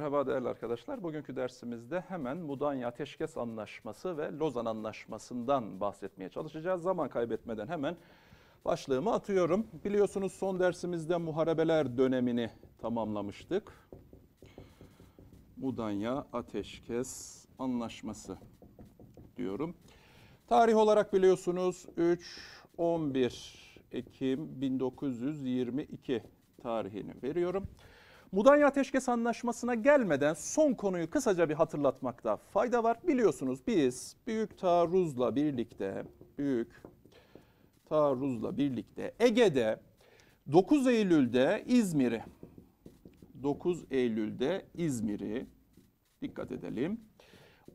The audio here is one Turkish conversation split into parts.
Merhaba değerli arkadaşlar. Bugünkü dersimizde hemen Mudanya Ateşkes Anlaşması ve Lozan Anlaşması'ndan bahsetmeye çalışacağız. Zaman kaybetmeden hemen başlığımı atıyorum. Biliyorsunuz son dersimizde muharebeler dönemini tamamlamıştık. Mudanya Ateşkes Anlaşması diyorum. Tarih olarak biliyorsunuz 3-11 Ekim 1922 tarihini veriyorum. Mudanya Ateşkes Anlaşması'na gelmeden son konuyu kısaca bir hatırlatmakta fayda var. Biliyorsunuz biz büyük taarruzla birlikte, büyük taarruzla birlikte Ege'de 9 Eylül'de İzmir'i 9 Eylül'de İzmir'i dikkat edelim.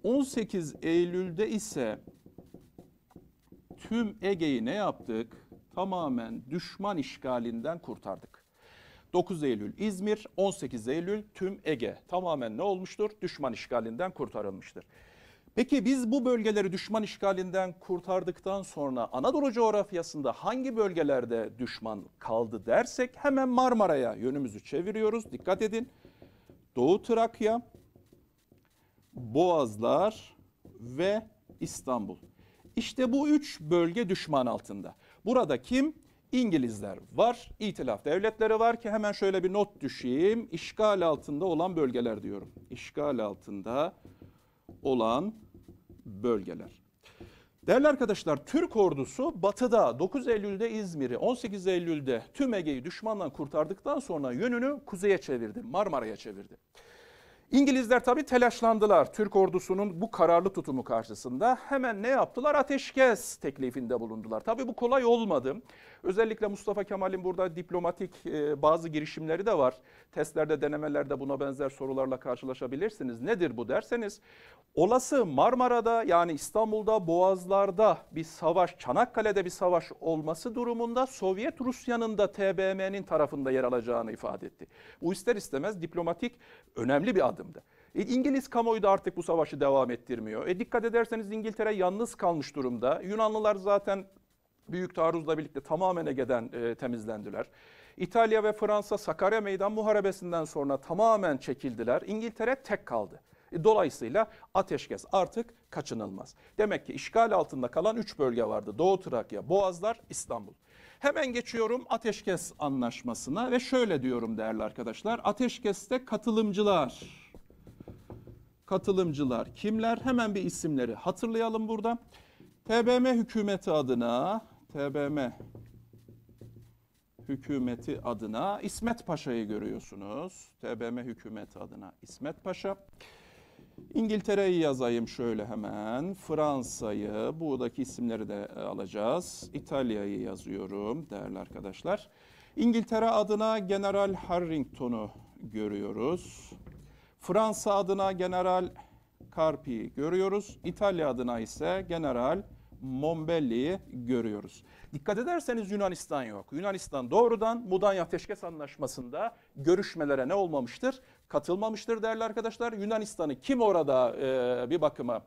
18 Eylül'de ise tüm Ege'yi ne yaptık? Tamamen düşman işgalinden kurtardık. 9 Eylül İzmir, 18 Eylül tüm Ege tamamen ne olmuştur? Düşman işgalinden kurtarılmıştır. Peki biz bu bölgeleri düşman işgalinden kurtardıktan sonra Anadolu coğrafyasında hangi bölgelerde düşman kaldı dersek hemen Marmara'ya yönümüzü çeviriyoruz. Dikkat edin. Doğu Trakya, Boğazlar ve İstanbul. İşte bu üç bölge düşman altında. Burada kim? İngilizler var, itilaf devletleri var ki hemen şöyle bir not düşeyim. İşgal altında olan bölgeler diyorum. İşgal altında olan bölgeler. Değerli arkadaşlar Türk ordusu batıda 9 Eylül'de İzmir'i 18 Eylül'de tüm Ege'yi düşmandan kurtardıktan sonra yönünü kuzeye çevirdi. Marmara'ya çevirdi. İngilizler tabii telaşlandılar Türk ordusunun bu kararlı tutumu karşısında. Hemen ne yaptılar? Ateşkes teklifinde bulundular. Tabii bu kolay olmadı. Özellikle Mustafa Kemal'in burada diplomatik e, bazı girişimleri de var. Testlerde, denemelerde buna benzer sorularla karşılaşabilirsiniz. Nedir bu derseniz olası Marmara'da yani İstanbul'da, Boğazlar'da bir savaş, Çanakkale'de bir savaş olması durumunda Sovyet Rusya'nın da TBMM'nin tarafında yer alacağını ifade etti. Bu ister istemez diplomatik önemli bir adım yapamadım E, İngiliz kamuoyu da artık bu savaşı devam ettirmiyor. E, dikkat ederseniz İngiltere yalnız kalmış durumda. Yunanlılar zaten büyük taarruzla birlikte tamamen Ege'den e, temizlendiler. İtalya ve Fransa Sakarya Meydan Muharebesi'nden sonra tamamen çekildiler. İngiltere tek kaldı. E, dolayısıyla ateşkes artık kaçınılmaz. Demek ki işgal altında kalan 3 bölge vardı. Doğu Trakya, Boğazlar, İstanbul. Hemen geçiyorum ateşkes anlaşmasına ve şöyle diyorum değerli arkadaşlar. Ateşkeste katılımcılar katılımcılar kimler? Hemen bir isimleri hatırlayalım burada. TBM hükümeti adına TBM hükümeti adına İsmet Paşa'yı görüyorsunuz. TBM hükümeti adına İsmet Paşa. İngiltere'yi yazayım şöyle hemen. Fransa'yı, buradaki isimleri de e, alacağız. İtalya'yı yazıyorum değerli arkadaşlar. İngiltere adına General Harrington'u görüyoruz. Fransa adına General Carpi'yi görüyoruz. İtalya adına ise General Mombelli'yi görüyoruz. Dikkat ederseniz Yunanistan yok. Yunanistan doğrudan Mudanya Ateşkes Anlaşması'nda görüşmelere ne olmamıştır? Katılmamıştır değerli arkadaşlar. Yunanistan'ı kim orada e, bir bakıma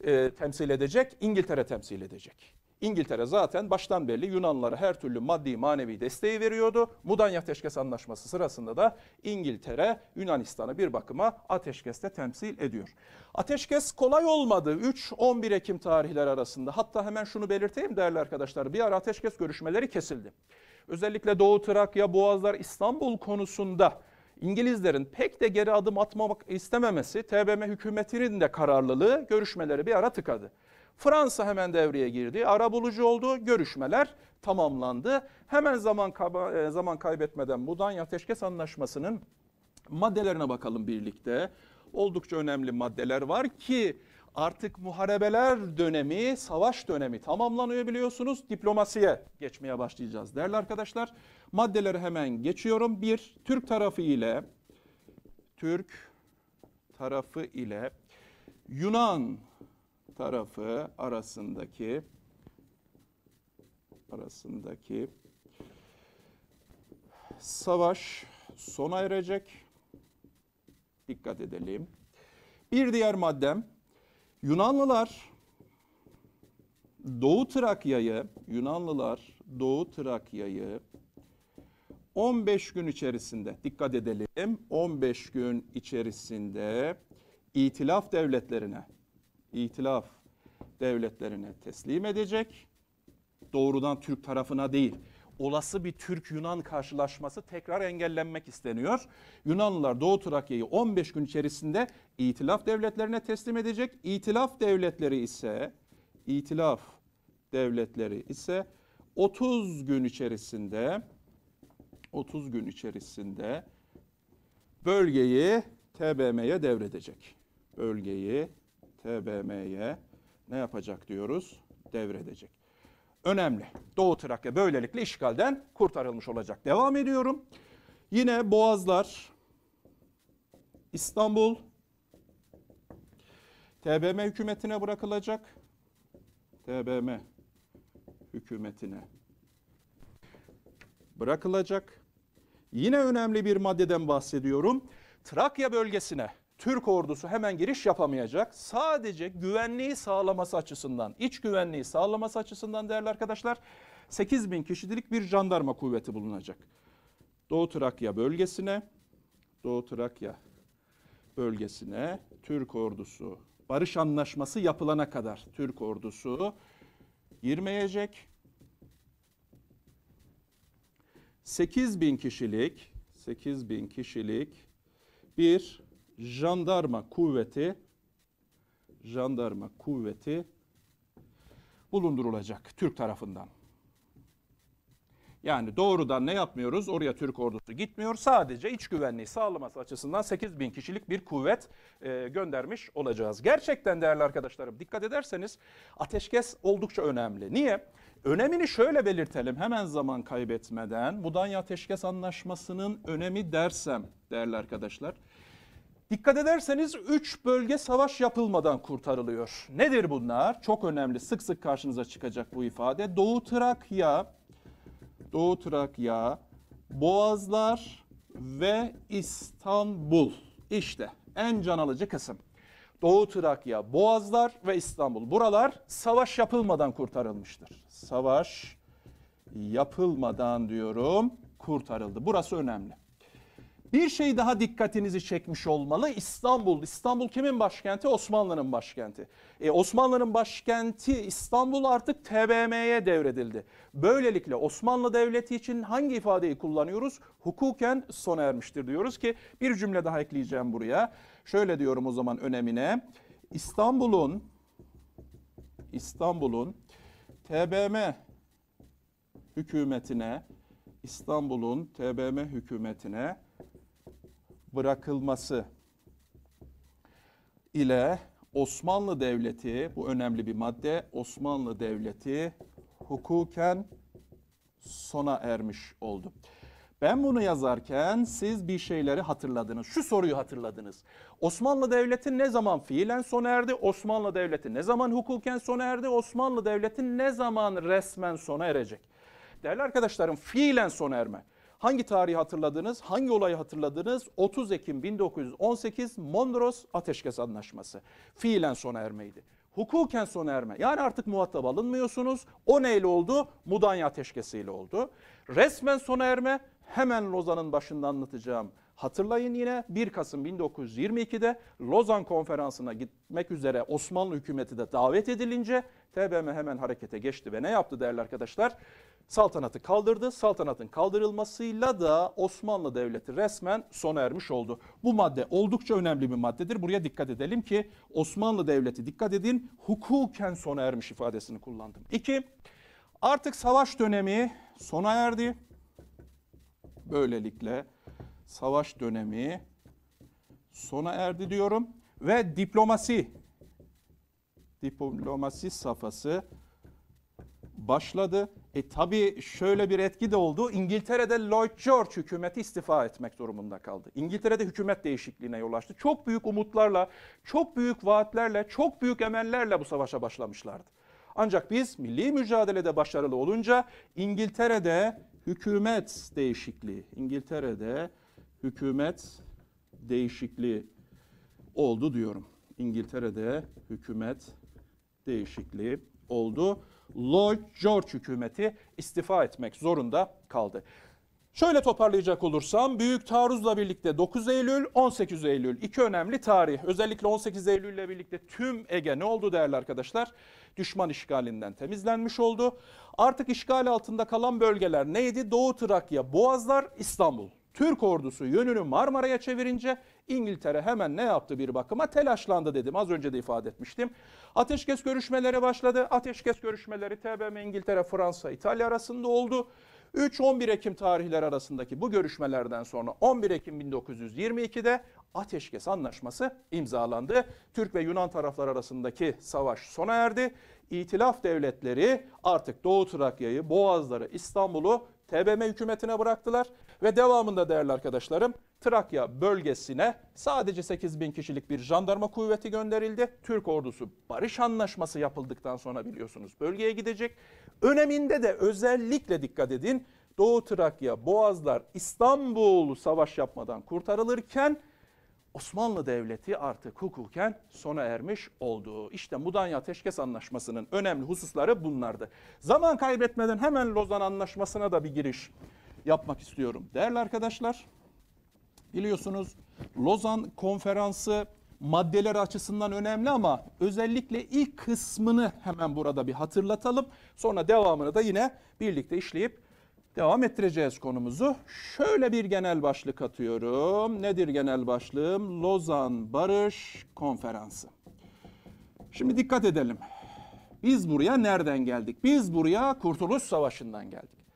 e, temsil edecek? İngiltere temsil edecek. İngiltere zaten baştan belli Yunanlara her türlü maddi manevi desteği veriyordu. Mudanya Ateşkes Anlaşması sırasında da İngiltere Yunanistan'ı bir bakıma ateşkeste temsil ediyor. Ateşkes kolay olmadı 3-11 Ekim tarihleri arasında. Hatta hemen şunu belirteyim değerli arkadaşlar bir ara ateşkes görüşmeleri kesildi. Özellikle Doğu Trakya, Boğazlar, İstanbul konusunda İngilizlerin pek de geri adım atmamak istememesi TBMM hükümetinin de kararlılığı görüşmeleri bir ara tıkadı. Fransa hemen devreye girdi. Arabulucu oldu. Görüşmeler tamamlandı. Hemen zaman e, zaman kaybetmeden Mudanya Ateşkes Anlaşması'nın maddelerine bakalım birlikte. Oldukça önemli maddeler var ki artık muharebeler dönemi, savaş dönemi tamamlanıyor biliyorsunuz. Diplomasiye geçmeye başlayacağız değerli arkadaşlar. Maddeleri hemen geçiyorum. Bir, Türk tarafı ile Türk tarafı ile Yunan tarafı arasındaki arasındaki savaş sona erecek. Dikkat edelim. Bir diğer maddem Yunanlılar Doğu Trakya'yı Yunanlılar Doğu Trakya'yı 15 gün içerisinde dikkat edelim 15 gün içerisinde itilaf devletlerine İtilaf devletlerine teslim edecek. Doğrudan Türk tarafına değil. Olası bir Türk-Yunan karşılaşması tekrar engellenmek isteniyor. Yunanlılar Doğu Trakya'yı 15 gün içerisinde İtilaf devletlerine teslim edecek. İtilaf devletleri ise İtilaf devletleri ise 30 gün içerisinde 30 gün içerisinde bölgeyi TBM'ye devredecek. Bölgeyi TBM'ye ne yapacak diyoruz? Devredecek. Önemli. Doğu Trakya böylelikle işgalden kurtarılmış olacak. Devam ediyorum. Yine Boğazlar, İstanbul, TBM hükümetine bırakılacak. TBM hükümetine bırakılacak. Yine önemli bir maddeden bahsediyorum. Trakya bölgesine Türk ordusu hemen giriş yapamayacak. Sadece güvenliği sağlaması açısından, iç güvenliği sağlaması açısından değerli arkadaşlar 8 bin kişilik bir jandarma kuvveti bulunacak. Doğu Trakya bölgesine, Doğu Trakya bölgesine Türk ordusu barış anlaşması yapılana kadar Türk ordusu girmeyecek. 8 bin kişilik 8 bin kişilik bir jandarma kuvveti jandarma kuvveti bulundurulacak Türk tarafından. Yani doğrudan ne yapmıyoruz? Oraya Türk ordusu gitmiyor. Sadece iç güvenliği sağlaması açısından 8 bin kişilik bir kuvvet e, göndermiş olacağız. Gerçekten değerli arkadaşlarım dikkat ederseniz ateşkes oldukça önemli. Niye? Önemini şöyle belirtelim hemen zaman kaybetmeden. Mudanya Ateşkes Anlaşması'nın önemi dersem değerli arkadaşlar. Dikkat ederseniz 3 bölge savaş yapılmadan kurtarılıyor. Nedir bunlar? Çok önemli. Sık sık karşınıza çıkacak bu ifade. Doğu Trakya, Doğu Trakya, Boğazlar ve İstanbul. İşte en can alıcı kısım. Doğu Trakya, Boğazlar ve İstanbul. Buralar savaş yapılmadan kurtarılmıştır. Savaş yapılmadan diyorum kurtarıldı. Burası önemli. Bir şey daha dikkatinizi çekmiş olmalı. İstanbul. İstanbul kimin başkenti? Osmanlı'nın başkenti. E, Osmanlı'nın başkenti İstanbul artık TBMM'ye devredildi. Böylelikle Osmanlı Devleti için hangi ifadeyi kullanıyoruz? Hukuken sona ermiştir diyoruz ki bir cümle daha ekleyeceğim buraya. Şöyle diyorum o zaman önemine. İstanbul'un İstanbul'un TBM hükümetine İstanbul'un TBM hükümetine bırakılması ile Osmanlı Devleti, bu önemli bir madde, Osmanlı Devleti hukuken sona ermiş oldu. Ben bunu yazarken siz bir şeyleri hatırladınız. Şu soruyu hatırladınız. Osmanlı Devleti ne zaman fiilen sona erdi? Osmanlı Devleti ne zaman hukuken sona erdi? Osmanlı Devleti ne zaman resmen sona erecek? Değerli arkadaşlarım fiilen sona erme. Hangi tarihi hatırladınız? Hangi olayı hatırladınız? 30 Ekim 1918 Mondros Ateşkes Anlaşması. Fiilen sona ermeydi. Hukuken sona erme. Yani artık muhatap alınmıyorsunuz. O neyle oldu? Mudanya Ateşkesi'yle oldu. Resmen sona erme. Hemen Lozan'ın başında anlatacağım. Hatırlayın yine 1 Kasım 1922'de Lozan Konferansı'na gitmek üzere Osmanlı hükümeti de davet edilince TBMM hemen harekete geçti ve ne yaptı değerli arkadaşlar? saltanatı kaldırdı. Saltanatın kaldırılmasıyla da Osmanlı Devleti resmen sona ermiş oldu. Bu madde oldukça önemli bir maddedir. Buraya dikkat edelim ki Osmanlı Devleti dikkat edin hukuken sona ermiş ifadesini kullandım. İki, artık savaş dönemi sona erdi. Böylelikle savaş dönemi sona erdi diyorum ve diplomasi diplomasi safhası başladı e tabii şöyle bir etki de oldu. İngiltere'de Lloyd George hükümeti istifa etmek durumunda kaldı. İngiltere'de hükümet değişikliğine yol açtı. Çok büyük umutlarla, çok büyük vaatlerle, çok büyük emellerle bu savaşa başlamışlardı. Ancak biz milli mücadelede başarılı olunca İngiltere'de hükümet değişikliği, İngiltere'de hükümet değişikliği oldu diyorum. İngiltere'de hükümet değişikliği oldu. Lloyd George hükümeti istifa etmek zorunda kaldı. Şöyle toparlayacak olursam büyük taarruzla birlikte 9 Eylül, 18 Eylül iki önemli tarih. Özellikle 18 Eylül ile birlikte tüm Ege ne oldu değerli arkadaşlar? Düşman işgalinden temizlenmiş oldu. Artık işgal altında kalan bölgeler neydi? Doğu Trakya, Boğazlar, İstanbul. Türk ordusu yönünü Marmara'ya çevirince İngiltere hemen ne yaptı bir bakıma telaşlandı dedim. Az önce de ifade etmiştim. Ateşkes görüşmeleri başladı. Ateşkes görüşmeleri TBM İngiltere, Fransa, İtalya arasında oldu. 3-11 Ekim tarihleri arasındaki bu görüşmelerden sonra 11 Ekim 1922'de ateşkes anlaşması imzalandı. Türk ve Yunan taraflar arasındaki savaş sona erdi. İtilaf devletleri artık Doğu Trakya'yı, Boğazları, İstanbul'u TBMM hükümetine bıraktılar ve devamında değerli arkadaşlarım Trakya bölgesine sadece 8 bin kişilik bir jandarma kuvveti gönderildi. Türk ordusu barış anlaşması yapıldıktan sonra biliyorsunuz bölgeye gidecek. Öneminde de özellikle dikkat edin Doğu Trakya, Boğazlar, İstanbul savaş yapmadan kurtarılırken Osmanlı Devleti artık hukuken sona ermiş oldu. İşte Mudanya Ateşkes Anlaşması'nın önemli hususları bunlardı. Zaman kaybetmeden hemen Lozan Anlaşması'na da bir giriş yapmak istiyorum. Değerli arkadaşlar, biliyorsunuz Lozan Konferansı maddeler açısından önemli ama özellikle ilk kısmını hemen burada bir hatırlatalım. Sonra devamını da yine birlikte işleyip Devam ettireceğiz konumuzu. Şöyle bir genel başlık atıyorum. Nedir genel başlığım? Lozan Barış Konferansı. Şimdi dikkat edelim. Biz buraya nereden geldik? Biz buraya Kurtuluş Savaşı'ndan geldik.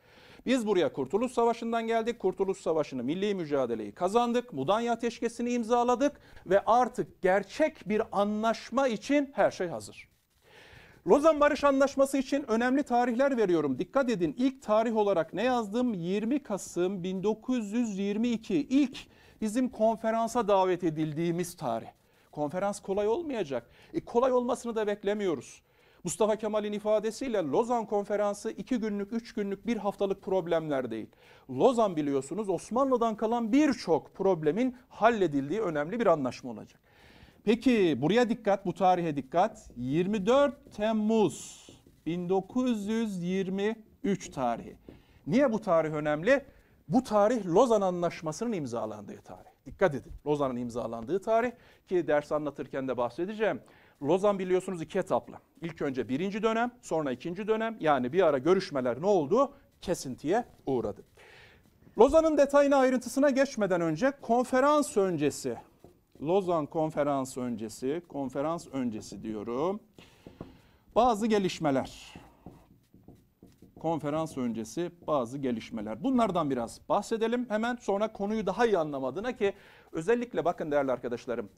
Biz buraya Kurtuluş Savaşı'ndan geldik. Kurtuluş Savaşı'nı, milli mücadeleyi kazandık. Mudanya Ateşkesi'ni imzaladık ve artık gerçek bir anlaşma için her şey hazır. Lozan Barış Anlaşması için önemli tarihler veriyorum. Dikkat edin ilk tarih olarak ne yazdım? 20 Kasım 1922 ilk bizim konferansa davet edildiğimiz tarih. Konferans kolay olmayacak. E, kolay olmasını da beklemiyoruz. Mustafa Kemal'in ifadesiyle Lozan Konferansı iki günlük, üç günlük, bir haftalık problemler değil. Lozan biliyorsunuz Osmanlı'dan kalan birçok problemin halledildiği önemli bir anlaşma olacak. Peki buraya dikkat, bu tarihe dikkat. 24 Temmuz 1923 tarihi. Niye bu tarih önemli? Bu tarih Lozan Anlaşması'nın imzalandığı tarih. Dikkat edin. Lozan'ın imzalandığı tarih ki ders anlatırken de bahsedeceğim. Lozan biliyorsunuz iki etaplı. İlk önce birinci dönem, sonra ikinci dönem. Yani bir ara görüşmeler ne oldu? Kesintiye uğradı. Lozan'ın detayına ayrıntısına geçmeden önce konferans öncesi Lozan Konferansı öncesi, konferans öncesi diyorum. Bazı gelişmeler. Konferans öncesi bazı gelişmeler. Bunlardan biraz bahsedelim hemen sonra konuyu daha iyi anlamadığına ki özellikle bakın değerli arkadaşlarım.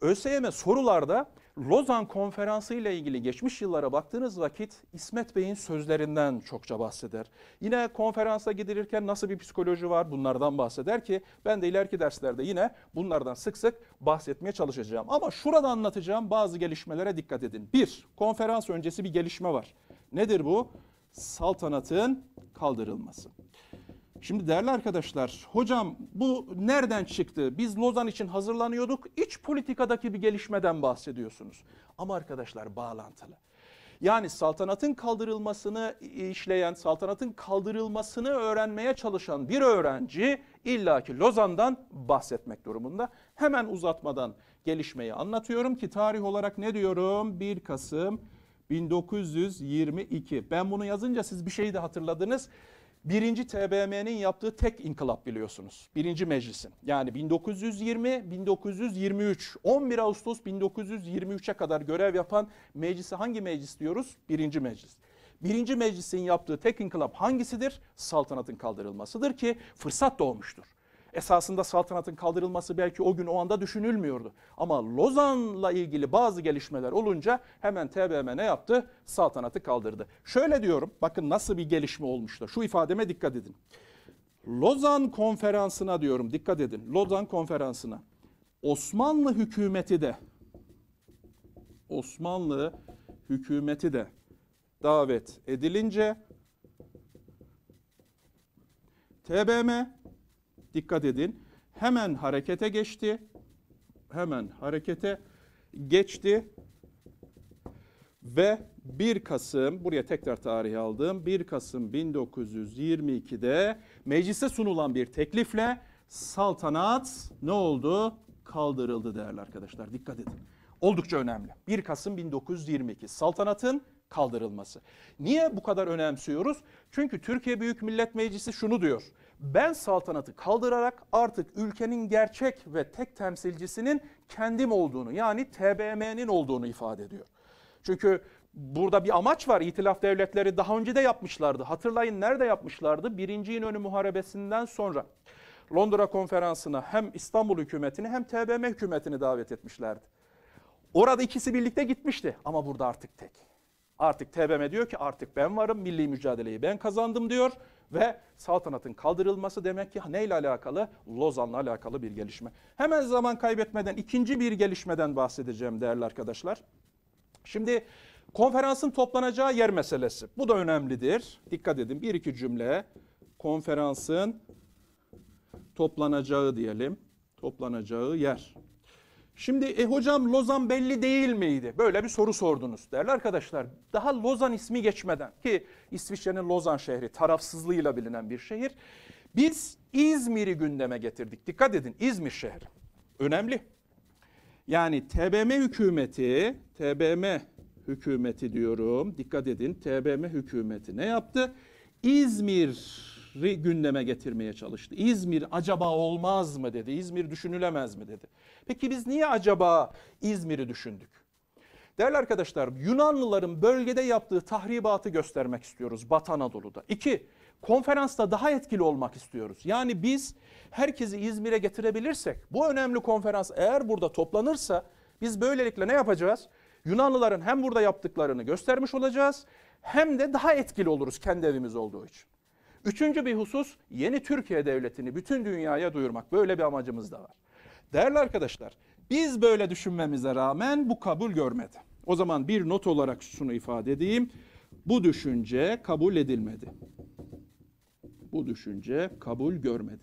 ÖSYM sorularda Lozan Konferansı ile ilgili geçmiş yıllara baktığınız vakit İsmet Bey'in sözlerinden çokça bahseder. Yine konferansa gidilirken nasıl bir psikoloji var bunlardan bahseder ki ben de ileriki derslerde yine bunlardan sık sık bahsetmeye çalışacağım. Ama şurada anlatacağım bazı gelişmelere dikkat edin. Bir, konferans öncesi bir gelişme var. Nedir bu? Saltanatın kaldırılması. Şimdi değerli arkadaşlar, hocam bu nereden çıktı? Biz Lozan için hazırlanıyorduk. İç politikadaki bir gelişmeden bahsediyorsunuz. Ama arkadaşlar bağlantılı. Yani saltanatın kaldırılmasını işleyen, saltanatın kaldırılmasını öğrenmeye çalışan bir öğrenci illaki Lozan'dan bahsetmek durumunda. Hemen uzatmadan gelişmeyi anlatıyorum ki tarih olarak ne diyorum? 1 Kasım 1922. Ben bunu yazınca siz bir şeyi de hatırladınız birinci TBMM'nin yaptığı tek inkılap biliyorsunuz. Birinci meclisin. Yani 1920-1923, 11 Ağustos 1923'e kadar görev yapan meclisi hangi meclis diyoruz? Birinci meclis. Birinci meclisin yaptığı tek inkılap hangisidir? Saltanatın kaldırılmasıdır ki fırsat doğmuştur. Esasında saltanatın kaldırılması belki o gün o anda düşünülmüyordu. Ama Lozan'la ilgili bazı gelişmeler olunca hemen TBMM ne yaptı? Saltanatı kaldırdı. Şöyle diyorum bakın nasıl bir gelişme olmuştu. şu ifademe dikkat edin. Lozan konferansına diyorum dikkat edin. Lozan konferansına. Osmanlı hükümeti de Osmanlı hükümeti de davet edilince TBM Dikkat edin. Hemen harekete geçti. Hemen harekete geçti. Ve 1 Kasım, buraya tekrar tarih aldım. 1 Kasım 1922'de meclise sunulan bir teklifle saltanat ne oldu? Kaldırıldı değerli arkadaşlar. Dikkat edin. Oldukça önemli. 1 Kasım 1922 saltanatın kaldırılması. Niye bu kadar önemsiyoruz? Çünkü Türkiye Büyük Millet Meclisi şunu diyor. Ben saltanatı kaldırarak artık ülkenin gerçek ve tek temsilcisinin kendim olduğunu yani TBMM'nin olduğunu ifade ediyor. Çünkü burada bir amaç var. İtilaf devletleri daha önce de yapmışlardı. Hatırlayın nerede yapmışlardı? Birinci İnönü Muharebesi'nden sonra. Londra konferansına hem İstanbul hükümetini hem TBMM hükümetini davet etmişlerdi. Orada ikisi birlikte gitmişti ama burada artık tek. Artık TBMM diyor ki artık ben varım, milli mücadeleyi ben kazandım diyor ve saltanatın kaldırılması demek ki neyle alakalı? Lozan'la alakalı bir gelişme. Hemen zaman kaybetmeden ikinci bir gelişmeden bahsedeceğim değerli arkadaşlar. Şimdi konferansın toplanacağı yer meselesi. Bu da önemlidir. Dikkat edin bir iki cümle. Konferansın toplanacağı diyelim. Toplanacağı yer. Şimdi e hocam Lozan belli değil miydi? Böyle bir soru sordunuz. Değerli arkadaşlar daha Lozan ismi geçmeden ki İsviçre'nin Lozan şehri tarafsızlığıyla bilinen bir şehir. Biz İzmir'i gündeme getirdik. Dikkat edin İzmir şehri. Önemli. Yani TBM hükümeti, TBM hükümeti diyorum. Dikkat edin TBM hükümeti ne yaptı? İzmir gündeme getirmeye çalıştı. İzmir acaba olmaz mı dedi. İzmir düşünülemez mi dedi. Peki biz niye acaba İzmir'i düşündük? Değerli arkadaşlar Yunanlıların bölgede yaptığı tahribatı göstermek istiyoruz Batı Anadolu'da. İki, konferansta daha etkili olmak istiyoruz. Yani biz herkesi İzmir'e getirebilirsek bu önemli konferans eğer burada toplanırsa biz böylelikle ne yapacağız? Yunanlıların hem burada yaptıklarını göstermiş olacağız hem de daha etkili oluruz kendi evimiz olduğu için. Üçüncü bir husus yeni Türkiye devletini bütün dünyaya duyurmak. Böyle bir amacımız da var. Değerli arkadaşlar biz böyle düşünmemize rağmen bu kabul görmedi. O zaman bir not olarak şunu ifade edeyim. Bu düşünce kabul edilmedi. Bu düşünce kabul görmedi.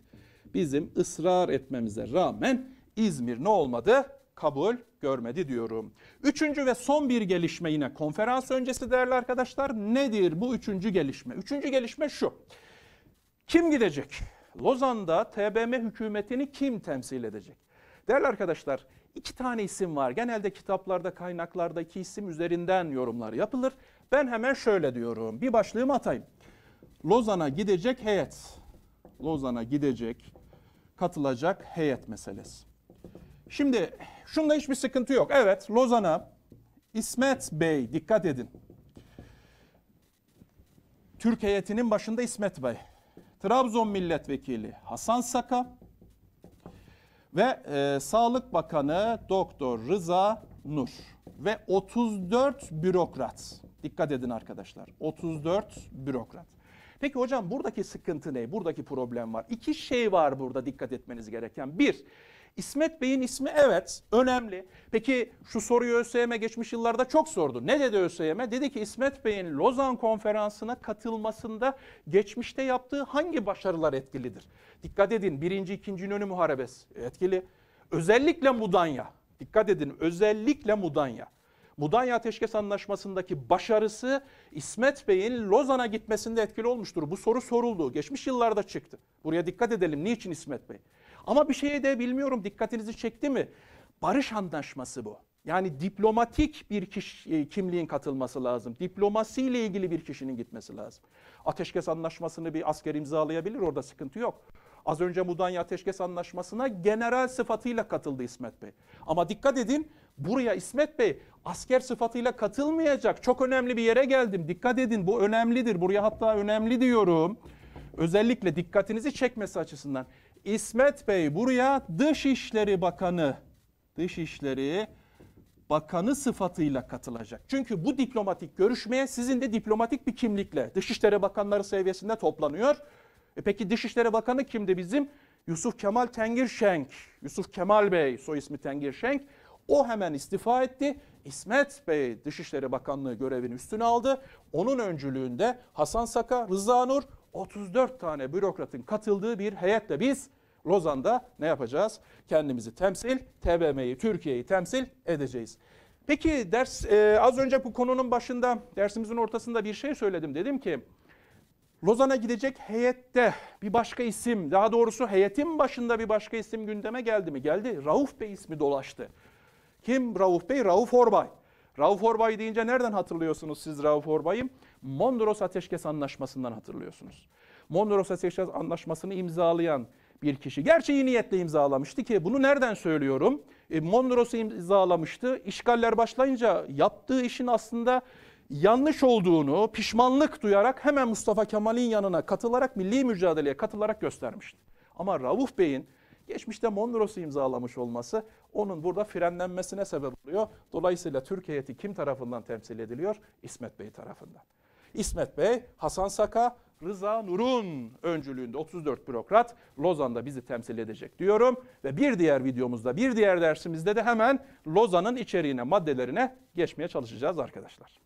Bizim ısrar etmemize rağmen İzmir ne olmadı? Kabul görmedi diyorum. Üçüncü ve son bir gelişme yine konferans öncesi değerli arkadaşlar. Nedir bu üçüncü gelişme? Üçüncü gelişme şu. Kim gidecek? Lozan'da TBM hükümetini kim temsil edecek? Değerli arkadaşlar iki tane isim var. Genelde kitaplarda kaynaklarda iki isim üzerinden yorumlar yapılır. Ben hemen şöyle diyorum. Bir başlığımı atayım. Lozan'a gidecek heyet. Lozan'a gidecek, katılacak heyet meselesi. Şimdi şunda hiçbir sıkıntı yok. Evet Lozan'a İsmet Bey dikkat edin. Türk heyetinin başında İsmet Bey. Trabzon Milletvekili Hasan Saka ve e, Sağlık Bakanı Doktor Rıza Nur ve 34 bürokrat. Dikkat edin arkadaşlar. 34 bürokrat. Peki hocam buradaki sıkıntı ne? Buradaki problem var. İki şey var burada dikkat etmeniz gereken. Bir, İsmet Bey'in ismi evet önemli. Peki şu soruyu ÖSYM geçmiş yıllarda çok sordu. Ne dedi ÖSYM? Dedi ki İsmet Bey'in Lozan konferansına katılmasında geçmişte yaptığı hangi başarılar etkilidir? Dikkat edin birinci, ikinci önü muharebes etkili. Özellikle Mudanya. Dikkat edin özellikle Mudanya. Mudanya Ateşkes Anlaşması'ndaki başarısı İsmet Bey'in Lozan'a gitmesinde etkili olmuştur. Bu soru soruldu. Geçmiş yıllarda çıktı. Buraya dikkat edelim. Niçin İsmet Bey? Ama bir şeye de bilmiyorum dikkatinizi çekti mi? Barış anlaşması bu. Yani diplomatik bir kişi, e, kimliğin katılması lazım. Diplomasiyle ilgili bir kişinin gitmesi lazım. Ateşkes anlaşmasını bir asker imzalayabilir orada sıkıntı yok. Az önce Mudanya Ateşkes Anlaşması'na general sıfatıyla katıldı İsmet Bey. Ama dikkat edin buraya İsmet Bey asker sıfatıyla katılmayacak. Çok önemli bir yere geldim. Dikkat edin bu önemlidir. Buraya hatta önemli diyorum. Özellikle dikkatinizi çekmesi açısından. İsmet Bey buraya Dışişleri Bakanı, Dışişleri Bakanı sıfatıyla katılacak. Çünkü bu diplomatik görüşmeye sizin de diplomatik bir kimlikle Dışişleri Bakanları seviyesinde toplanıyor. E peki Dışişleri Bakanı kimdi bizim? Yusuf Kemal Tengirşenk, Yusuf Kemal Bey soy ismi Tengirşenk. O hemen istifa etti. İsmet Bey Dışişleri Bakanlığı görevini üstüne aldı. Onun öncülüğünde Hasan Saka, Rıza Nur 34 tane bürokratın katıldığı bir heyetle biz Lozan'da ne yapacağız? Kendimizi temsil, TBM'yi, Türkiye'yi temsil edeceğiz. Peki ders e, az önce bu konunun başında dersimizin ortasında bir şey söyledim. Dedim ki Lozan'a gidecek heyette bir başka isim, daha doğrusu heyetin başında bir başka isim gündeme geldi mi? Geldi. Rauf Bey ismi dolaştı. Kim Rauf Bey? Rauf Orbay. Rauf Orbay deyince nereden hatırlıyorsunuz siz Rauf Orbay'ı? Mondros Ateşkes Anlaşması'ndan hatırlıyorsunuz. Mondros Ateşkes Anlaşması'nı imzalayan bir kişi. Gerçi iyi niyetle imzalamıştı ki bunu nereden söylüyorum? E, Mondros imzalamıştı. İşgaller başlayınca yaptığı işin aslında yanlış olduğunu pişmanlık duyarak hemen Mustafa Kemal'in yanına katılarak milli mücadeleye katılarak göstermişti. Ama Rauf Bey'in geçmişte Mondros'u imzalamış olması onun burada frenlenmesine sebep oluyor. Dolayısıyla Türkiye heyeti kim tarafından temsil ediliyor? İsmet Bey tarafından. İsmet Bey, Hasan Saka, Rıza Nur'un öncülüğünde 34 bürokrat Lozan'da bizi temsil edecek diyorum. Ve bir diğer videomuzda, bir diğer dersimizde de hemen Lozan'ın içeriğine, maddelerine geçmeye çalışacağız arkadaşlar.